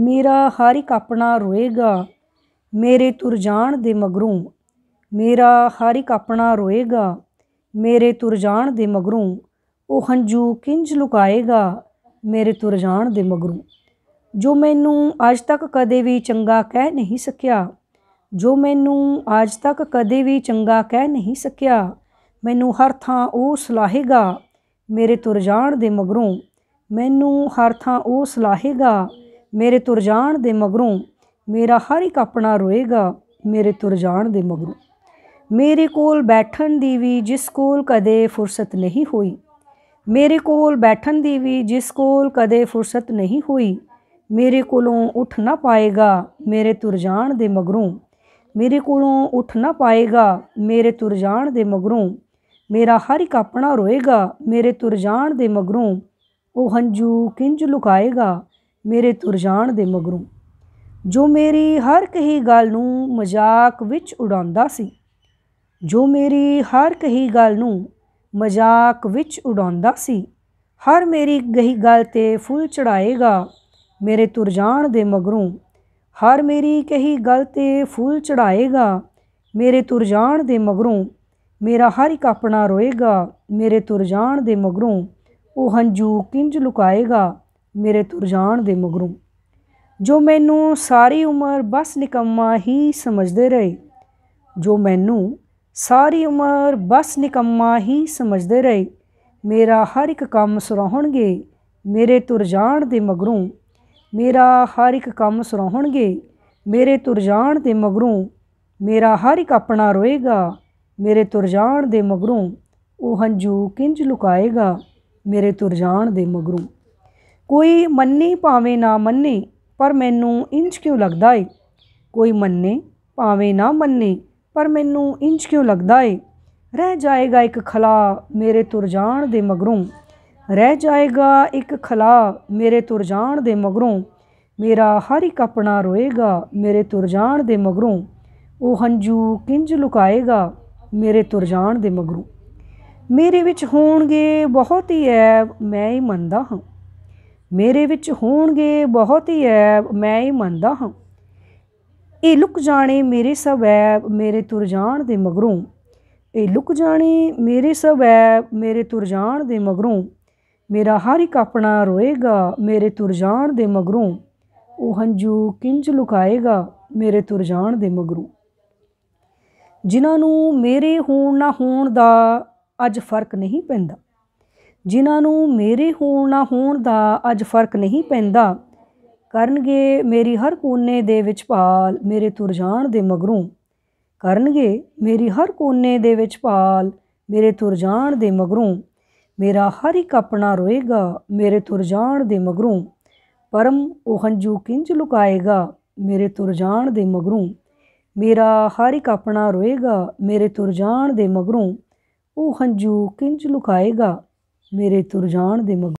ਮੇਰਾ ਹਰ ਇੱਕ ਆਪਣਾ ਰੋਏਗਾ ਮੇਰੇ ਤੁਰ ਜਾਣ ਦੇ ਮਗਰੋਂ ਮੇਰਾ ਹਰ ਇੱਕ ਆਪਣਾ ਰੋਏਗਾ ਮੇਰੇ ਤੁਰ ਜਾਣ ਦੇ ਮਗਰੋਂ ਉਹ ਹੰਝੂ ਕਿੰਜ ਲੁਕਾਏਗਾ ਮੇਰੇ ਤੁਰ ਜਾਣ ਦੇ ਮਗਰੋਂ ਜੋ ਮੈਨੂੰ ਅੱਜ ਤੱਕ ਕਦੇ ਵੀ ਚੰਗਾ ਕਹਿ ਨਹੀਂ ਸਕਿਆ ਜੋ ਮੈਨੂੰ ਅੱਜ ਤੱਕ ਕਦੇ ਵੀ ਚੰਗਾ ਕਹਿ ਨਹੀਂ ਸਕਿਆ ਮੈਨੂੰ ਹਰ ਥਾਂ ਉਹ ਸਲਾਹੇਗਾ ਮੇਰੇ ਤੁਰ ਜਾਣ ਦੇ ਮਗਰੋਂ ਮੈਨੂੰ ਹਰ ਥਾਂ ਉਹ ਸਲਾਹੇਗਾ ਮੇਰੇ ਤੁਰ ਜਾਣ ਦੇ ਮਗਰੋਂ ਮੇਰਾ ਹਰ ਇੱਕ ਆਪਣਾ ਰੋਏਗਾ ਮੇਰੇ ਤੁਰ ਜਾਣ ਦੇ ਮਗਰੋਂ ਮੇਰੇ ਕੋਲ ਬੈਠਣ ਦੀ ਵੀ ਜਿਸ ਕੋਲ ਕਦੇ ਫੁਰਸਤ ਨਹੀਂ ਹੋਈ ਮੇਰੇ ਕੋਲ ਬੈਠਣ ਦੀ ਵੀ ਜਿਸ ਕੋਲ ਕਦੇ ਫੁਰਸਤ ਨਹੀਂ ਹੋਈ ਮੇਰੇ ਕੋਲੋਂ ਉੱਠ ਨਾ ਪਾਏਗਾ ਮੇਰੇ ਤੁਰ ਜਾਣ ਦੇ ਮਗਰੋਂ ਮੇਰੇ ਕੋਲੋਂ ਉੱਠ ਨਾ ਪਾਏਗਾ ਮੇਰੇ ਤੁਰ ਜਾਣ ਦੇ ਮਗਰੋਂ ਮੇਰਾ ਹਰ ਇੱਕ ਆਪਣਾ ਰੋਏਗਾ ਮੇਰੇ ਤੁਰ ਜਾਣ ਦੇ ਮਗਰੋਂ ਉਹ ਹੰਝੂ ਕਿੰਜ ਲੁਕਾਏਗਾ ਮੇਰੇ ਤੁਰ ਜਾਣ ਦੇ ਮਗਰੋਂ ਜੋ ਮੇਰੀ ਹਰ ਕਹੀ ਗੱਲ ਨੂੰ ਮਜ਼ਾਕ ਵਿੱਚ ਉਡਾਉਂਦਾ ਸੀ ਜੋ ਮੇਰੀ ਹਰ ਕਹੀ ਗੱਲ ਨੂੰ ਮਜ਼ਾਕ ਵਿੱਚ ਉਡਾਉਂਦਾ ਸੀ ਹਰ ਮੇਰੀ ਗਹੀ ਗੱਲ ਤੇ ਫੁੱਲ ਚੜਾਏਗਾ ਮੇਰੇ ਤੁਰ ਜਾਣ ਦੇ ਮਗਰੋਂ ਹਰ ਮੇਰੀ ਕਹੀ ਗੱਲ ਤੇ ਫੁੱਲ ਚੜਾਏਗਾ ਮੇਰੇ ਤੁਰ ਜਾਣ ਦੇ ਮਗਰੋਂ ਮੇਰਾ ਹਰ ਇੱਕ ਆਪਣਾ ਰੋਏਗਾ ਮੇਰੇ ਤੁਰ ਜਾਣ ਦੇ ਮਗਰੋਂ ਉਹ ਹੰਝੂ ਕਿੰਜ ਲੁਕਾਏਗਾ ਮੇਰੇ ਤੁਰ ਜਾਣ ਦੇ ਮਗਰੋਂ ਜੋ ਮੈਨੂੰ ਸਾਰੀ ਉਮਰ ਬਸ ਨਿਕੰਮਾ ਹੀ ਸਮਝਦੇ ਰਹੇ ਜੋ ਮੈਨੂੰ ਸਾਰੀ ਉਮਰ ਬਸ ਨਿਕੰਮਾ ਹੀ ਸਮਝਦੇ ਰਹੇ ਮੇਰਾ ਹਰ ਇੱਕ ਕੰਮ ਸਰਾਹਣਗੇ ਮੇਰੇ ਤੁਰ ਜਾਣ ਦੇ ਮਗਰੋਂ ਮੇਰਾ ਹਰ ਇੱਕ ਕੰਮ ਸਰਾਹਣਗੇ ਮੇਰੇ ਤੁਰ ਜਾਣ ਦੇ ਮਗਰੋਂ ਮੇਰਾ ਹਰ ਇੱਕ ਆਪਣਾ ਰੋਏਗਾ ਮੇਰੇ ਤੁਰ ਜਾਣ ਦੇ ਮਗਰੋਂ ਉਹ ਹੰਝੂ ਕਿੰਜ ਲੁਕਾਏਗਾ ਮੇਰੇ ਤੁਰ ਜਾਣ ਦੇ ਮਗਰੋਂ ਕੋਈ ਮੰਨੇ ਭਾਵੇਂ ਨਾ ਮੰਨੇ ਪਰ ਮੈਨੂੰ ਇੰਜ ਕਿਉਂ ਲੱਗਦਾ ਏ ਕੋਈ ਮੰਨੇ ਭਾਵੇਂ ਨਾ ਮੰਨੇ ਪਰ ਮੈਨੂੰ ਇੰਜ ਕਿਉਂ ਲੱਗਦਾ ਏ ਰਹਿ ਜਾਏਗਾ ਇੱਕ ਖਲਾ ਮੇਰੇ ਤੁਰ ਜਾਣ ਦੇ ਮਗਰੋਂ ਰਹਿ ਜਾਏਗਾ ਇੱਕ ਖਲਾ ਮੇਰੇ ਤੁਰ ਜਾਣ ਦੇ ਮਗਰੋਂ ਮੇਰਾ ਹਰ ਇੱਕ ਆਪਣਾ ਰੋਏਗਾ ਮੇਰੇ ਤੁਰ ਜਾਣ ਦੇ ਮਗਰੋਂ ਉਹ ਹੰਝੂ ਕਿੰਜ ਲੁਕਾਏਗਾ ਮੇਰੇ ਤੁਰ ਜਾਣ ਦੇ ਮਗਰੋਂ ਮੇਰੇ ਵਿੱਚ ਹੋਣਗੇ ਬਹੁਤ ਹੀ ਐ ਮੈਂ ਹੀ ਮੰਨਦਾ ਹਾਂ ਮੇਰੇ ਵਿੱਚ ਹੋਣਗੇ ਬਹੁਤ ਹੀ ਐ ਮੈਂ ਹੀ ਮੰਨਦਾ ਹਾਂ ਇਹ ਲੁਕ ਜਾਣੇ ਮੇਰੇ ਸਭ ਹੈ ਮੇਰੇ ਤੁਰ ਜਾਣ ਦੇ ਮਗਰੋਂ ਇਹ ਲੁਕ ਜਾਣੇ ਮੇਰੇ ਸਭ ਹੈ ਮੇਰੇ ਤੁਰ ਜਾਣ ਦੇ ਮਗਰੋਂ ਮੇਰਾ ਹਰ ਇੱਕ ਆਪਣਾ ਰੋਏਗਾ ਮੇਰੇ ਤੁਰ ਜਾਣ ਦੇ ਮਗਰੋਂ ਉਹ ਹੰਝੂ ਕਿੰਜ ਲੁਕਾਏਗਾ ਮੇਰੇ ਤੁਰ ਜਾਣ ਦੇ ਮਗਰੋਂ ਜਿਨ੍ਹਾਂ ਨੂੰ ਮੇਰੇ ਹੋਣ ਨਾ ਹੋਣ ਦਾ ਅੱਜ ਫਰਕ ਨਹੀਂ ਪੈਂਦਾ ਜਿਨ੍ਹਾਂ ਨੂੰ ਮੇਰੇ ਹੋਣ ਨਾ ਹੋਣ ਦਾ ਅੱਜ ਫਰਕ ਨਹੀਂ ਪੈਂਦਾ ਕਰਨਗੇ ਮੇਰੀ ਹਰ ਕੋਨੇ ਦੇ ਵਿੱਚ ਪਾਲ ਮੇਰੇ ਤੁਰ ਜਾਣ ਦੇ ਮਗਰੋਂ ਕਰਨਗੇ ਮੇਰੀ ਹਰ ਕੋਨੇ ਦੇ ਵਿੱਚ ਪਾਲ ਮੇਰੇ ਤੁਰ ਜਾਣ ਦੇ ਮਗਰੋਂ ਮੇਰਾ ਹਰ ਇੱਕ ਆਪਣਾ ਰੋਏਗਾ ਮੇਰੇ ਤੁਰ ਜਾਣ ਦੇ ਮਗਰੋਂ ਪਰਮ ਉਹ ਹੰਝੂ ਕਿੰਜ ਲੁਕਾਏਗਾ ਮੇਰੇ ਤੁਰ ਜਾਣ ਦੇ ਮਗਰੋਂ ਮੇਰਾ ਹਰ ਇੱਕ ਆਪਣਾ ਰੋਏਗਾ ਮੇਰੇ ਤੁਰ ਜਾਣ ਦੇ ਮਗਰੋਂ ਉਹ ਹੰਝੂ ਕਿੰਜ ਲੁਕਾਏਗਾ ਮੇਰੇ ਤੁਰ ਜਾਣ ਦੇ ਮਗਰੋਂ